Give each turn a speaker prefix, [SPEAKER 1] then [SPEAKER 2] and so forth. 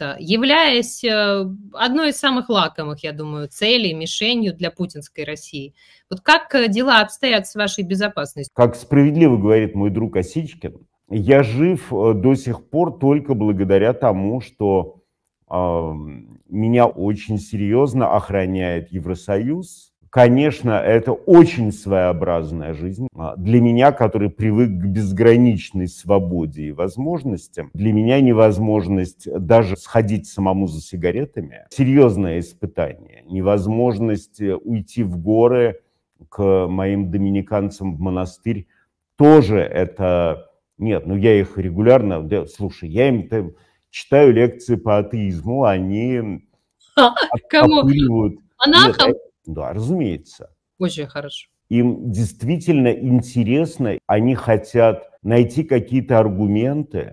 [SPEAKER 1] Э, являясь э, одной из самых лакомых, я думаю, целей, мишенью для путинской России. Вот как э, дела обстоят с вашей безопасностью?
[SPEAKER 2] Как справедливо говорит мой друг Осичкин, я жив до сих пор только благодаря тому, что э, меня очень серьезно охраняет Евросоюз, Конечно, это очень своеобразная жизнь. А, для меня, который привык к безграничной свободе и возможностям, для меня невозможность даже сходить самому за сигаретами – серьезное испытание. Невозможность э, уйти в горы к моим доминиканцам в монастырь – тоже это… Нет, ну я их регулярно… Да, слушай, я им там читаю лекции по атеизму, они
[SPEAKER 1] Кому?
[SPEAKER 2] Опыливают. Нет, э, да, разумеется.
[SPEAKER 1] Очень хорошо.
[SPEAKER 2] Им действительно интересно, они хотят найти какие-то аргументы,